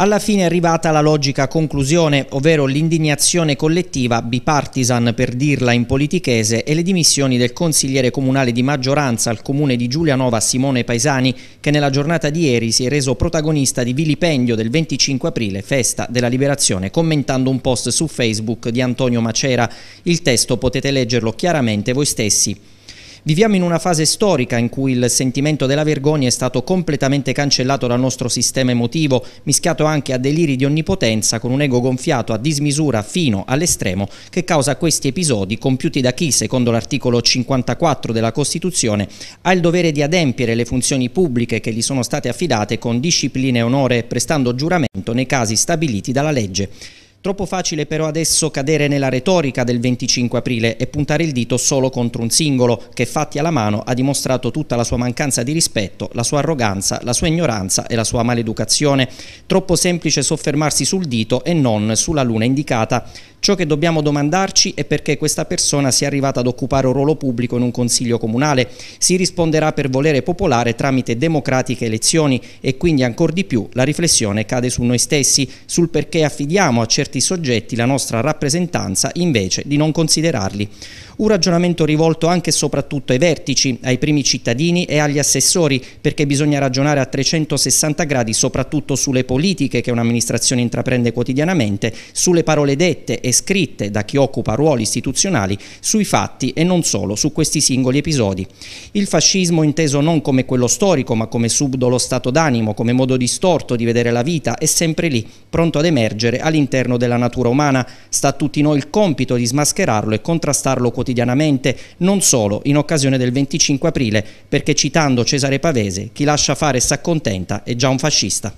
Alla fine è arrivata la logica conclusione, ovvero l'indignazione collettiva bipartisan per dirla in politichese e le dimissioni del consigliere comunale di maggioranza al comune di Giulianova Simone Paesani che nella giornata di ieri si è reso protagonista di vilipendio del 25 aprile, festa della liberazione, commentando un post su Facebook di Antonio Macera. Il testo potete leggerlo chiaramente voi stessi. Viviamo in una fase storica in cui il sentimento della vergogna è stato completamente cancellato dal nostro sistema emotivo, mischiato anche a deliri di onnipotenza con un ego gonfiato a dismisura fino all'estremo che causa questi episodi compiuti da chi, secondo l'articolo 54 della Costituzione, ha il dovere di adempiere le funzioni pubbliche che gli sono state affidate con disciplina e onore, prestando giuramento nei casi stabiliti dalla legge. Troppo facile però adesso cadere nella retorica del 25 aprile e puntare il dito solo contro un singolo che fatti alla mano ha dimostrato tutta la sua mancanza di rispetto, la sua arroganza, la sua ignoranza e la sua maleducazione. Troppo semplice soffermarsi sul dito e non sulla luna indicata. Ciò che dobbiamo domandarci è perché questa persona sia arrivata ad occupare un ruolo pubblico in un consiglio comunale. Si risponderà per volere popolare tramite democratiche elezioni e quindi ancor di più la riflessione cade su noi stessi, sul perché affidiamo a certi certi soggetti la nostra rappresentanza invece di non considerarli. Un ragionamento rivolto anche e soprattutto ai vertici, ai primi cittadini e agli assessori, perché bisogna ragionare a 360 gradi soprattutto sulle politiche che un'amministrazione intraprende quotidianamente, sulle parole dette e scritte da chi occupa ruoli istituzionali, sui fatti e non solo su questi singoli episodi. Il fascismo inteso non come quello storico, ma come subdolo stato d'animo, come modo distorto di vedere la vita, è sempre lì, pronto ad emergere all'interno della natura umana, sta a tutti noi il compito di smascherarlo e contrastarlo quotidianamente, non solo in occasione del 25 aprile, perché citando Cesare Pavese, chi lascia fare e s'accontenta è già un fascista.